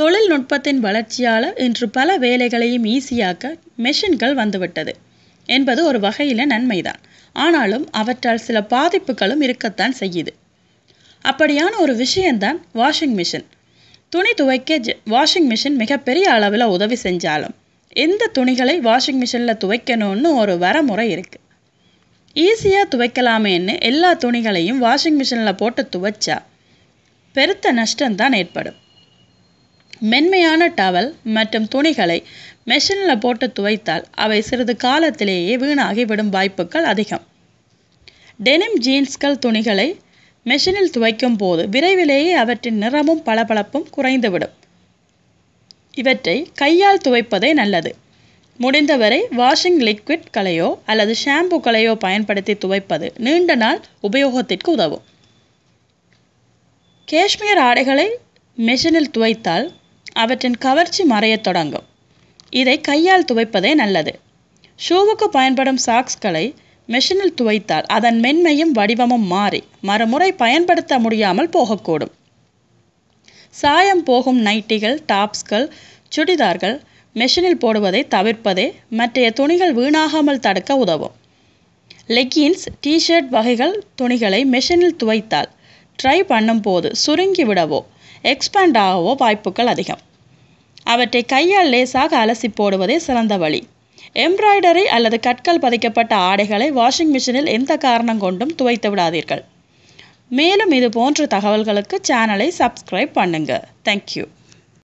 தொழில்நுட்பத்தின் வளர்ச்சியால் இன்று பல வேலைகளையும் ஈஸியாக்க மெஷின்கள் வந்துவிட்டது என்பது ஒரு வகையில் நன்மைதான் ஆனாலும் அவற்றால் சில பாதிப்புகளும் இருக்கத்தான் செய்யுது அப்படியான ஒரு விஷயந்தான் வாஷிங் மிஷின் துணி துவைக்க வாஷிங் மிஷின் மிகப்பெரிய அளவில் உதவி செஞ்சாலும் எந்த துணிகளை வாஷிங் மிஷினில் துவைக்கணும்னு ஒரு வரமுறை இருக்குது ஈஸியாக துவைக்கலாமேன்னு எல்லா துணிகளையும் வாஷிங் மிஷினில் போட்டு துவைச்சா பெருத்த நஷ்டம்தான் ஏற்படும் மென்மையான டவல் மற்றும் துணிகளை மெஷினில் போட்டு துவைத்தால் அவை சிறிது காலத்திலேயே வீணாகிவிடும் வாய்ப்புகள் அதிகம் டெனிம் ஜீன்ஸ்கள் துணிகளை மெஷினில் துவைக்கும் போது விரைவிலேயே அவற்றின் நிறமும் பளபளப்பும் குறைந்துவிடும் இவற்றை கையால் துவைப்பதே நல்லது முடிந்தவரை வாஷிங் லிக்விட்களையோ அல்லது ஷாம்புக்களையோ பயன்படுத்தி துவைப்பது நீண்ட நாள் உபயோகத்திற்கு உதவும் காஷ்மீர் ஆடைகளை மெஷினில் துவைத்தால் அவற்றின் கவர்ச்சி மறையத் தொடங்கும் இதை கையால் துவைப்பதே நல்லது ஷூவுக்கு பயன்படும் சாக்ஸ்களை மெஷினில் துவைத்தால் அதன் மென்மையும் வடிவமும் மாறி மறுமுறை பயன்படுத்த முடியாமல் போகக்கூடும் சாயம் போகும் நைட்டிகள் டாப்ஸ்கள் சுடிதார்கள் மெஷினில் போடுவதை தவிர்ப்பதே மற்றைய துணிகள் வீணாகாமல் தடுக்க உதவும் லெக்கின்ஸ் டிஷர்ட் வகைகள் துணிகளை மெஷினில் துவைத்தால் ட்ரை பண்ணும்போது சுருங்கி விடவோ எக்ஸ்பேண்ட் ஆகவோ வாய்ப்புகள் அதிகம் அவற்றை கையால் லேசாக அலசி போடுவதே சிறந்த வழி எம்ப்ராய்டரி அல்லது கற்கள் பதிக்கப்பட்ட ஆடைகளை வாஷிங் மிஷினில் எந்த காரணம் கொண்டும் துவைத்து விடாதீர்கள் மேலும் இது போன்ற தகவல்களுக்கு சேனலை சப்ஸ்கிரைப் பண்ணுங்கள் தேங்க்யூ